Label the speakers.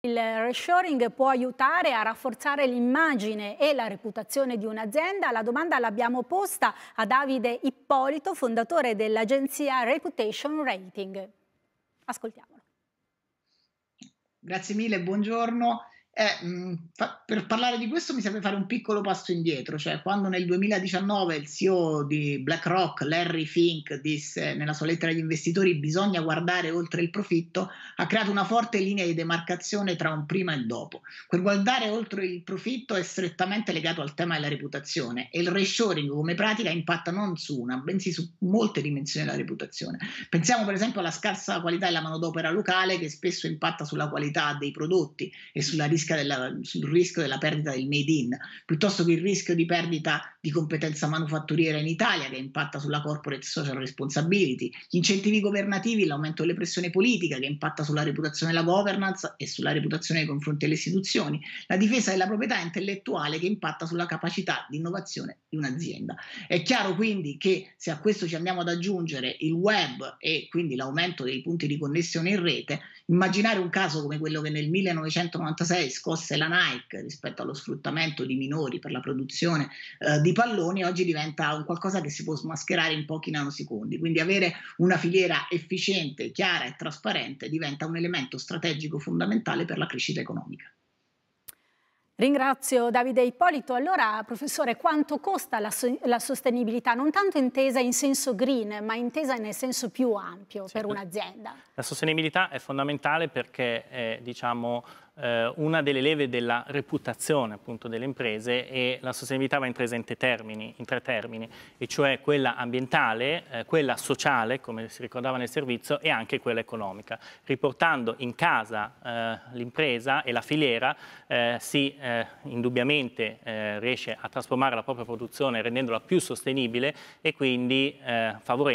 Speaker 1: Il reshoring può aiutare a rafforzare l'immagine e la reputazione di un'azienda? La domanda l'abbiamo posta a Davide Ippolito, fondatore dell'agenzia Reputation Rating. Ascoltiamolo.
Speaker 2: Grazie mille, buongiorno. Eh, mm, fa- per parlare di questo mi serve fare un piccolo passo indietro, cioè quando nel 2019 il CEO di BlackRock, Larry Fink, disse nella sua lettera agli investitori bisogna guardare oltre il profitto, ha creato una forte linea di demarcazione tra un prima e il dopo. Quel guardare oltre il profitto è strettamente legato al tema della reputazione e il reshoring come pratica impatta non su una, bensì su molte dimensioni della reputazione. Pensiamo per esempio alla scarsa qualità della manodopera locale che spesso impatta sulla qualità dei prodotti e sulla rischio della, sul rischio della perdita del made in, piuttosto che il rischio di perdita di competenza manufatturiera in Italia che impatta sulla corporate social responsibility, gli incentivi governativi, l'aumento delle pressioni politiche che impatta sulla reputazione della governance e sulla reputazione nei confronti delle istituzioni, la difesa della proprietà intellettuale che impatta sulla capacità di innovazione di un'azienda. È chiaro quindi che se a questo ci andiamo ad aggiungere il web e quindi l'aumento dei punti di connessione in rete, immaginare un caso come quello che nel 1996 scosse la Nike rispetto allo sfruttamento di minori per la produzione eh, di palloni oggi diventa un qualcosa che si può smascherare in pochi nanosecondi. Quindi avere una filiera efficiente, chiara e trasparente diventa un elemento strategico fondamentale per la crescita economica.
Speaker 1: Ringrazio Davide Ippolito. Allora, professore, quanto costa la, so la, sostenibilità? Non tanto intesa in senso green, ma intesa nel senso più ampio sì, per un'azienda.
Speaker 3: La sostenibilità è fondamentale perché è, diciamo, eh, una delle leve della reputazione appunto delle imprese e la sostenibilità va in tre termini, in tre termini e cioè quella ambientale, eh, quella sociale, come si ricordava nel servizio, e anche quella economica. Riportando in casa eh, l'impresa e la filiera eh, si eh, indubbiamente eh, riesce a trasformare la propria produzione rendendola più sostenibile e quindi favorendo